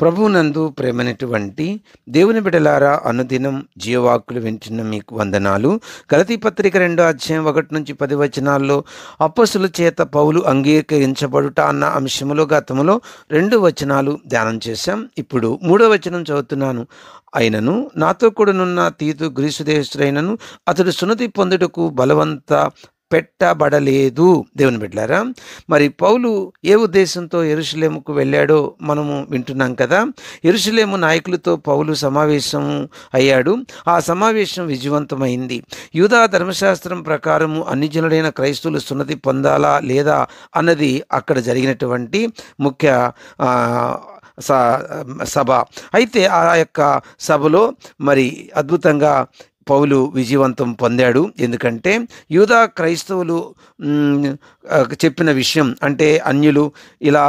ప్రభువునందు ప్రేమనటువంటి దేవుని బిడలారా అనుదినం జీవవాకులు వింటున్న మీకు వందనాలు గలతీ పత్రిక రెండో అధ్యాయం ఒకటి నుంచి పది వచనాల్లో అప్పసుల చేత పౌలు అంగీకరించబడుట అన్న అంశములో గతంలో రెండు వచనాలు ధ్యానం చేశాం ఇప్పుడు మూడో వచనం చదువుతున్నాను అయినను నాతో కూడనున్న తీతు గ్రీసు దేశుడైనను అతడు సునతి పొందుటకు బలవంత పెట్టబడలేదు దేవుని బిడ్డారా మరి పౌలు ఏ ఉద్దేశంతో ఎరుసలేముకు వెళ్ళాడో మనము వింటున్నాం కదా ఎరుసలేము నాయకులతో పౌలు సమావేశం అయ్యాడు ఆ సమావేశం విజయవంతమైంది యూదా ధర్మశాస్త్రం ప్రకారము అన్ని జనులైన క్రైస్తవులు సున్నతి పొందాలా లేదా అన్నది అక్కడ జరిగినటువంటి ముఖ్య సభ అయితే ఆ యొక్క సభలో మరి అద్భుతంగా పౌలు విజయవంతం పొందాడు ఎందుకంటే యూదా క్రైస్తవులు చెప్పిన విషయం అంటే అన్యులు ఇలా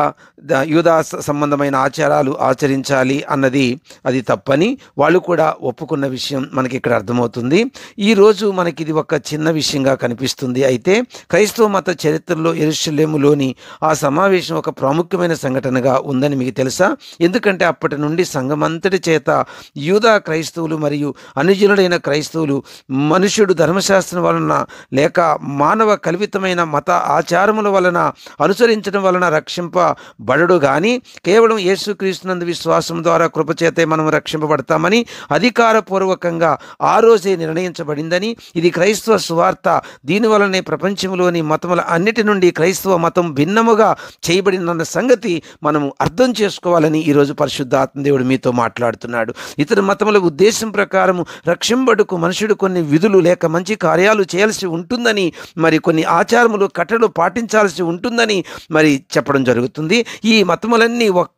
యూదా సంబంధమైన ఆచారాలు ఆచరించాలి అన్నది అది తప్పని వాళ్ళు కూడా ఒప్పుకున్న విషయం మనకి ఇక్కడ అర్థమవుతుంది ఈరోజు మనకి ఇది ఒక చిన్న విషయంగా కనిపిస్తుంది అయితే క్రైస్తవ మత చరిత్రలో ఎరుషలేములోని ఆ సమావేశం ఒక ప్రాముఖ్యమైన సంఘటనగా ఉందని మీకు తెలుసా ఎందుకంటే అప్పటి నుండి సంఘమంతటి చేత యూదా క్రైస్తవులు మరియు అనుజులుడైన క్రైస్తవ వస్తువులు మనుష్యుడు ధర్మశాస్త్రం వలన లేక మానవ కల్పితమైన మత ఆచారముల వలన అనుసరించడం వలన రక్షింపబడడు కానీ కేవలం యేసుక్రీస్తునందు విశ్వాసం ద్వారా కృపచేతే మనం రక్షింపబడతామని అధికారపూర్వకంగా ఆ రోజే నిర్ణయించబడిందని ఇది క్రైస్తవ సువార్త దీనివలనే ప్రపంచంలోని మతముల అన్నిటి నుండి క్రైస్తవ మతం భిన్నముగా చేయబడినన్న సంగతి మనము అర్థం చేసుకోవాలని ఈరోజు ఆత్మదేవుడు మీతో మాట్లాడుతున్నాడు ఇతర మతముల ఉద్దేశం ప్రకారము రక్షింపడు మేరకు మనుషుడు కొన్ని విధులు లేక మంచి కార్యాలు చేయాల్సి ఉంటుందని మరి కొన్ని ఆచారములు కట్టలు పాటించాల్సి ఉంటుందని మరి చెప్పడం జరుగుతుంది ఈ మతములన్నీ ఒక్క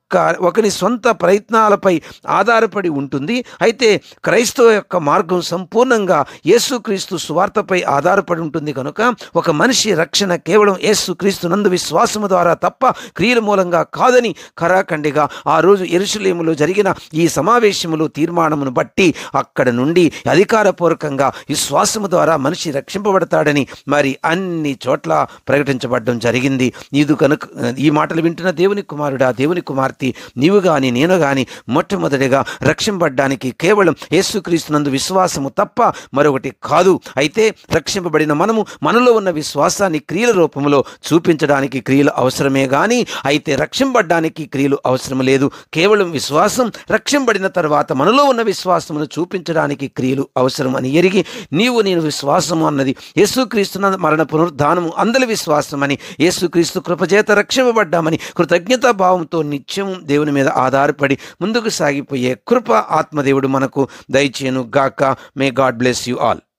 ఒకని సొంత ప్రయత్నాలపై ఆధారపడి ఉంటుంది అయితే క్రైస్తవ యొక్క మార్గం సంపూర్ణంగా యేసుక్రీస్తు సువార్తపై ఆధారపడి ఉంటుంది కనుక ఒక మనిషి రక్షణ కేవలం యేసుక్రీస్తు నందు విశ్వాసము ద్వారా తప్ప క్రియల మూలంగా కాదని కరాఖండిగా ఆ రోజు ఎరుసలేములో జరిగిన ఈ సమావేశములో తీర్మానమును బట్టి అక్కడ నుండి అధికారపూర్వకంగా విశ్వాసము ద్వారా మనిషి రక్షింపబడతాడని మరి అన్ని చోట్ల ప్రకటించబడడం జరిగింది ఇది కనుక ఈ మాటలు వింటున్న దేవుని కుమారుడా దేవుని కుమార్తె వ్యక్తి నీవు కానీ నేను కానీ మొట్టమొదటిగా రక్షింపడ్డానికి కేవలం యేసుక్రీస్తునందు విశ్వాసము తప్ప మరొకటి కాదు అయితే రక్షింపబడిన మనము మనలో ఉన్న విశ్వాసాన్ని క్రియల రూపంలో చూపించడానికి క్రియలు అవసరమే కానీ అయితే రక్షింపడ్డానికి క్రియలు అవసరం లేదు కేవలం విశ్వాసం రక్షింపబడిన తర్వాత మనలో ఉన్న విశ్వాసమును చూపించడానికి క్రియలు అవసరం అని ఎరిగి నీవు నేను విశ్వాసము అన్నది యేసుక్రీస్తున మరణ పునరుద్ధానము అందరి విశ్వాసం అని యేసుక్రీస్తు కృపచేత రక్షింపబడ్డామని కృతజ్ఞతాభావంతో నిత్యం దేవుని మీద ఆధారపడి ముందుకు సాగిపోయే కృప ఆత్మదేవుడు మనకు దయచేను గాక may God bless you all